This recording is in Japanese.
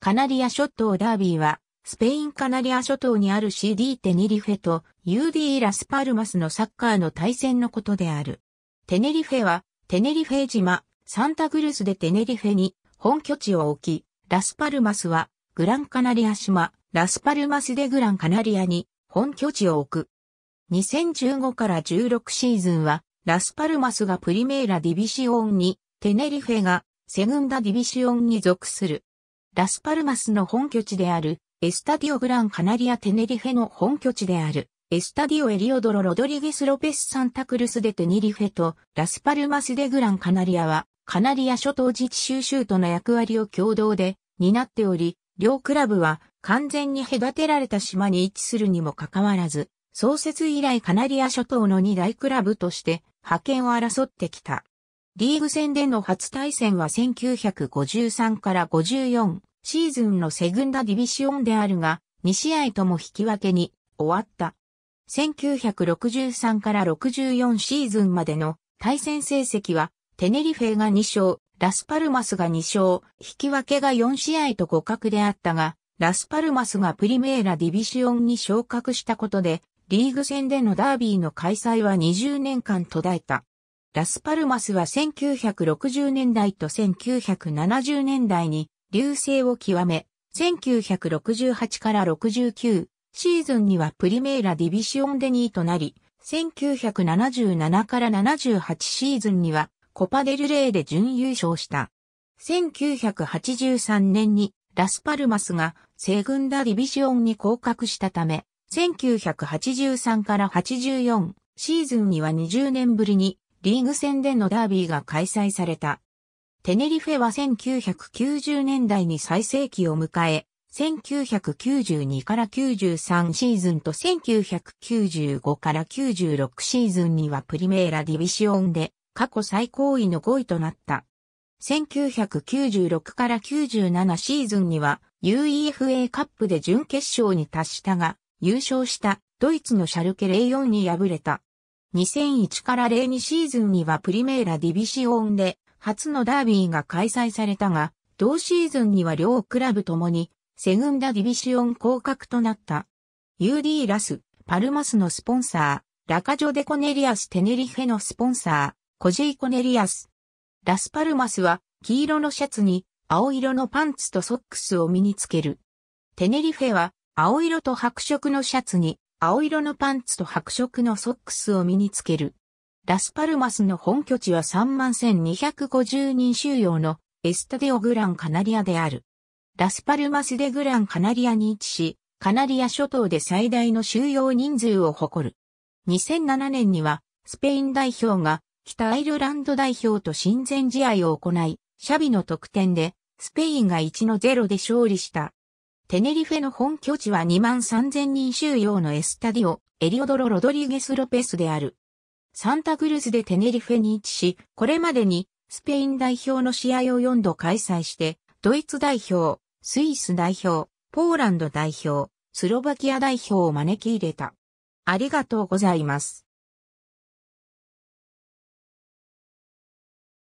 カナリア諸島ダービーは、スペインカナリア諸島にある CD テネリフェと UD ラスパルマスのサッカーの対戦のことである。テネリフェは、テネリフェ島、サンタグルスでテネリフェに本拠地を置き、ラスパルマスは、グランカナリア島、ラスパルマスでグランカナリアに本拠地を置く。2015から16シーズンは、ラスパルマスがプリメーラディビシオンに、テネリフェがセグンダディビシオンに属する。ラスパルマスの本拠地である、エスタディオ・グラン・カナリア・テネリフェの本拠地である、エスタディオ・エリオドロ・ロドリゲス・ロペス・サンタクルス・デ・テネリフェと、ラスパルマス・デ・グラン・カナリアは、カナリア諸島自治州州との役割を共同で担っており、両クラブは完全に隔てられた島に位置するにもかかわらず、創設以来カナリア諸島の二大クラブとして派遣を争ってきた。リーグ戦での初対戦は1953から54シーズンのセグンダディビシオンであるが、2試合とも引き分けに終わった。1963から64シーズンまでの対戦成績は、テネリフェが2勝、ラスパルマスが2勝、引き分けが4試合と互角であったが、ラスパルマスがプリメーラディビシオンに昇格したことで、リーグ戦でのダービーの開催は20年間途絶えた。ラスパルマスは1960年代と1970年代に流星を極め、1968から69シーズンにはプリメーラディビシオンデニーとなり、1977から78シーズンにはコパデルレーで準優勝した。1983年にラスパルマスがセグンダディビシオンに降格したため、1983から84シーズンには20年ぶりにリーグ戦でのダービーが開催された。テネリフェは1990年代に最盛期を迎え、1992から93シーズンと1995から96シーズンにはプリメーラディビシオンで過去最高位の5位となった。1996から97シーズンには UEFA カップで準決勝に達したが、優勝したドイツのシャルケレオ4に敗れた。2001から02シーズンにはプリメーラディビシオンで初のダービーが開催されたが、同シーズンには両クラブともにセグンダディビシオン降格となった。UD ラス、パルマスのスポンサー、ラカジョデコネリアステネリフェのスポンサー、コジイ・コネリアス。ラスパルマスは黄色のシャツに青色のパンツとソックスを身につける。テネリフェは青色と白色のシャツに青色のパンツと白色のソックスを身につける。ラスパルマスの本拠地は31,250人収容のエスタデオ・グラン・カナリアである。ラスパルマス・デ・グラン・カナリアに位置し、カナリア諸島で最大の収容人数を誇る。2007年には、スペイン代表が北アイルランド代表と親善試合を行い、シャビの得点で、スペインが1の0で勝利したテネリフェの本拠地は2万3000人収容のエスタディオ、エリオドロ・ロドリゲス・ロペスである。サンタクルズでテネリフェに位置し、これまでにスペイン代表の試合を4度開催して、ドイツ代表、スイス代表、ポーランド代表、スロバキア代表を招き入れた。ありがとうございます。